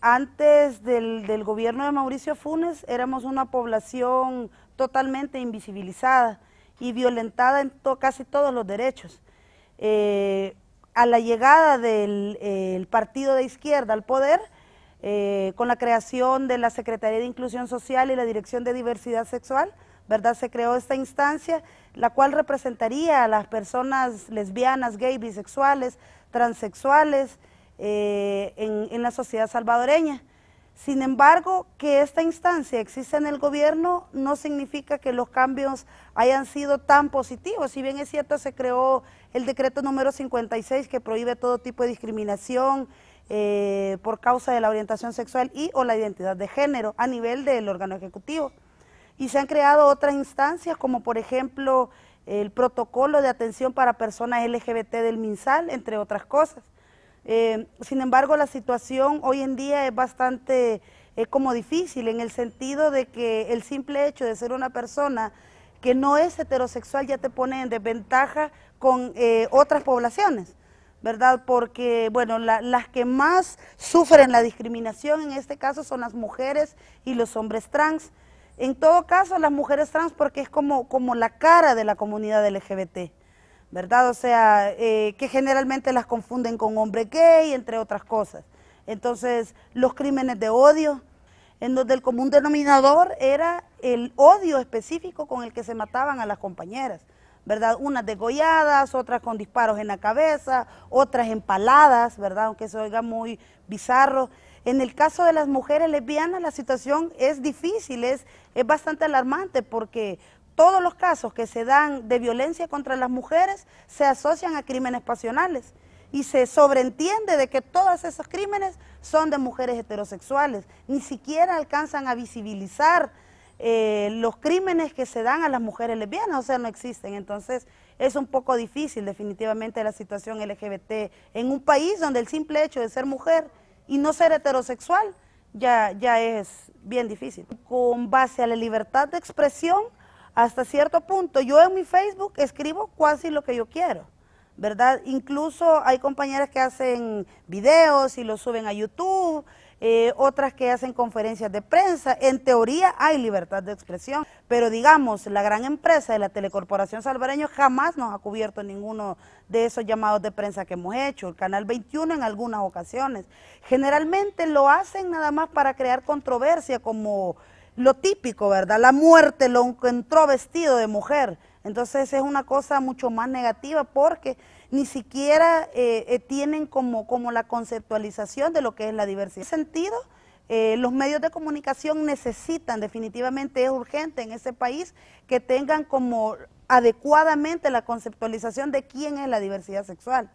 antes del, gobierno de Mauricio Funes éramos una población totalmente invisibilizada y violentada en casi todos los derechos. Eh, a la llegada del partido de izquierda al poder, eh, con la creación de la Secretaría de Inclusión Social y la Dirección de Diversidad Sexual, ¿verdad? Se creó esta instancia, la cual representaría a las personas lesbianas, gays, bisexuales, transexuales, eh, en la sociedad salvadoreña. Sin embargo, que esta instancia exista en el gobierno no significa que los cambios hayan sido tan positivos. Si bien es cierto, se creó el decreto número 56 que prohíbe todo tipo de discriminación eh, por causa de la orientación sexual y o la identidad de género a nivel del órgano ejecutivo. Y se han creado otras instancias como por ejemplo el protocolo de atención para personas LGBT del MINSAL, entre otras cosas. Eh, sin embargo, la situación hoy en día es bastante como difícil en el sentido de que el simple hecho de ser una persona que no es heterosexual ya te pone en desventaja con eh, otras poblaciones, ¿verdad? Porque, bueno, las que más sufren la discriminación en este caso son las mujeres y los hombres trans. En todo caso, las mujeres trans porque es como, como la cara de la comunidad LGBT. ¿verdad? O sea, eh, que generalmente las confunden con hombre gay, entre otras cosas. Entonces, los crímenes de odio, en donde el común denominador era el odio específico con el que se mataban a las compañeras, ¿verdad? Unas degolladas, otras con disparos en la cabeza, otras empaladas, ¿verdad? Aunque se oiga muy bizarro. En el caso de las mujeres lesbianas la situación es difícil, es, es bastante alarmante porque todos los casos que se dan de violencia contra las mujeres se asocian a crímenes pasionales y se sobreentiende de que todos esos crímenes son de mujeres heterosexuales. Ni siquiera alcanzan a visibilizar eh, los crímenes que se dan a las mujeres lesbianas, o sea, no existen. Entonces, es un poco difícil definitivamente la situación LGBT en un país donde el simple hecho de ser mujer y no ser heterosexual ya, ya es bien difícil. Con base a la libertad de expresión, hasta cierto punto. Yo en mi Facebook escribo casi lo que yo quiero, ¿verdad? Incluso hay compañeras que hacen videos y los suben a YouTube, eh, otras que hacen conferencias de prensa. En teoría hay libertad de expresión, pero digamos, la gran empresa de la Telecorporación Salvareño jamás nos ha cubierto ninguno de esos llamados de prensa que hemos hecho, el Canal 21 en algunas ocasiones. Generalmente lo hacen nada más para crear controversia como lo típico, ¿verdad? La muerte lo encontró vestido de mujer. Entonces es una cosa mucho más negativa porque ni siquiera eh, eh, tienen como, como la conceptualización de lo que es la diversidad. En ese sentido, eh, los medios de comunicación necesitan, definitivamente es urgente en ese país que tengan como adecuadamente la conceptualización de quién es la diversidad sexual.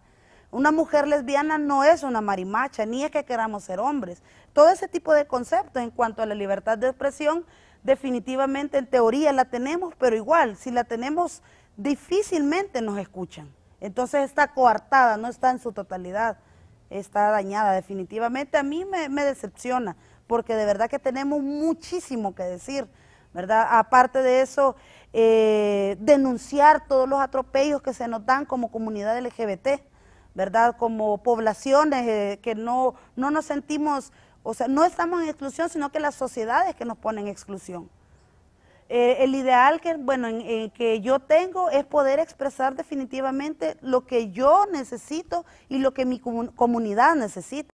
Una mujer lesbiana no es una marimacha, ni es que queramos ser hombres. Todo ese tipo de conceptos en cuanto a la libertad de expresión, definitivamente en teoría la tenemos, pero igual, si la tenemos, difícilmente nos escuchan. Entonces está coartada, no está en su totalidad, está dañada definitivamente. A mí me, decepciona, porque de verdad que tenemos muchísimo que decir. ¿verdad? Aparte de eso, eh, denunciar todos los atropellos que se nos dan como comunidad LGBT. ¿verdad? Como poblaciones eh, que no, nos sentimos, o sea, no estamos en exclusión, sino que las sociedades que nos ponen en exclusión. Eh, el ideal que, bueno, en, que yo tengo es poder expresar definitivamente lo que yo necesito y lo que mi comunidad necesita.